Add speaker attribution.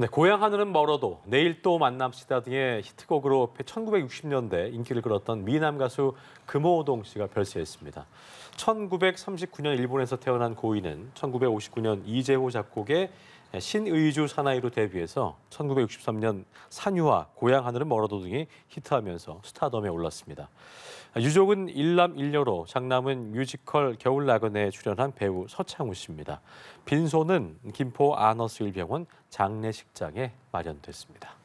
Speaker 1: 네, 고향 하늘은 멀어도 내일 또만납시다 등의 히트곡으로 1960년대 인기를 끌었던 미남 가수 금호동 씨가 별세했습니다. 1939년 일본에서 태어난 고인은 1959년 이재호 작곡의 네, 신의주 사나이로 데뷔해서 1963년 산유와 고향 하늘은 멀어도 등이 히트하면서 스타덤에 올랐습니다. 아, 유족은 일남일녀로 장남은 뮤지컬 겨울나그네에 출연한 배우 서창우 씨입니다. 빈소는 김포 아너스 일병원 장례식장에 마련됐습니다.